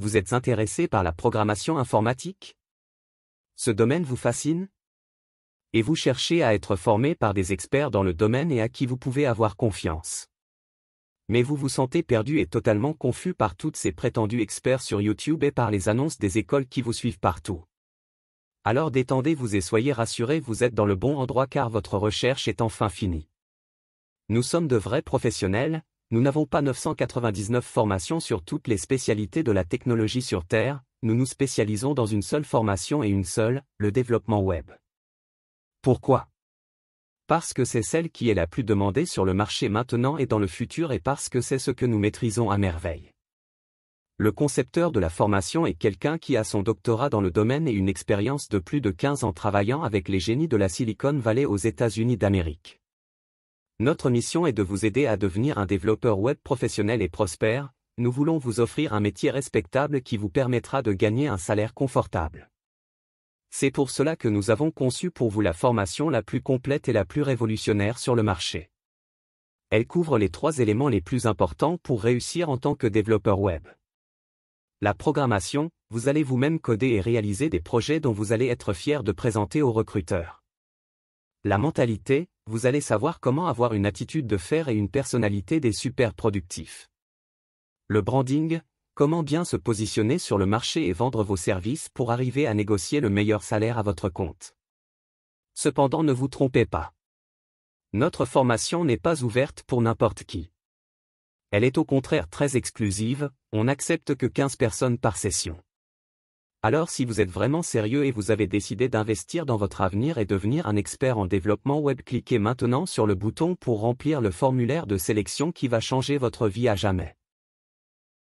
Vous êtes intéressé par la programmation informatique Ce domaine vous fascine Et vous cherchez à être formé par des experts dans le domaine et à qui vous pouvez avoir confiance. Mais vous vous sentez perdu et totalement confus par toutes ces prétendus experts sur YouTube et par les annonces des écoles qui vous suivent partout. Alors détendez-vous et soyez rassuré vous êtes dans le bon endroit car votre recherche est enfin finie. Nous sommes de vrais professionnels, nous n'avons pas 999 formations sur toutes les spécialités de la technologie sur Terre, nous nous spécialisons dans une seule formation et une seule, le développement web. Pourquoi Parce que c'est celle qui est la plus demandée sur le marché maintenant et dans le futur et parce que c'est ce que nous maîtrisons à merveille. Le concepteur de la formation est quelqu'un qui a son doctorat dans le domaine et une expérience de plus de 15 ans travaillant avec les génies de la Silicon Valley aux États-Unis d'Amérique. Notre mission est de vous aider à devenir un développeur web professionnel et prospère, nous voulons vous offrir un métier respectable qui vous permettra de gagner un salaire confortable. C'est pour cela que nous avons conçu pour vous la formation la plus complète et la plus révolutionnaire sur le marché. Elle couvre les trois éléments les plus importants pour réussir en tant que développeur web. La programmation, vous allez vous-même coder et réaliser des projets dont vous allez être fier de présenter aux recruteurs. La mentalité, vous allez savoir comment avoir une attitude de fer et une personnalité des super productifs. Le branding, comment bien se positionner sur le marché et vendre vos services pour arriver à négocier le meilleur salaire à votre compte. Cependant ne vous trompez pas. Notre formation n'est pas ouverte pour n'importe qui. Elle est au contraire très exclusive, on n'accepte que 15 personnes par session. Alors si vous êtes vraiment sérieux et vous avez décidé d'investir dans votre avenir et devenir un expert en développement web, cliquez maintenant sur le bouton pour remplir le formulaire de sélection qui va changer votre vie à jamais.